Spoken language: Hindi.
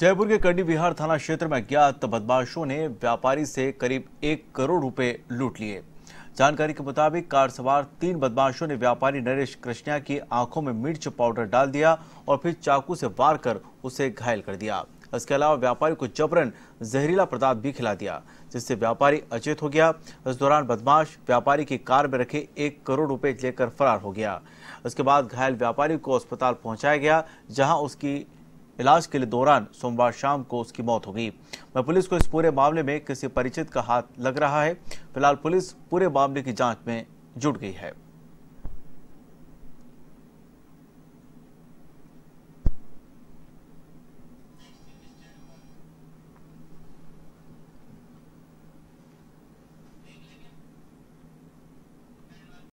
जयपुर के कंडी विहार थाना क्षेत्र में अज्ञात बदमाशों ने व्यापारी से करीब एक करोड़ रुपए लूट लिए जानकारी के मुताबिक कार सवार तीन बदमाशों ने व्यापारी नरेश कृष्णा की आंखों में मिर्च पाउडर डाल दिया और फिर चाकू से वार कर उसे घायल कर दिया इसके अलावा व्यापारी को जबरन जहरीला पदार्थ भी खिला दिया जिससे व्यापारी अचेत हो गया इस दौरान बदमाश व्यापारी की कार में रखे एक करोड़ रुपए लेकर फरार हो गया इसके बाद घायल व्यापारी को अस्पताल पहुंचाया गया जहां उसकी इलाज के लिए दौरान सोमवार शाम को उसकी मौत हो गई मैं पुलिस को इस पूरे मामले में किसी परिचित का हाथ लग रहा है फिलहाल पुलिस पूरे मामले की जांच में जुट गई है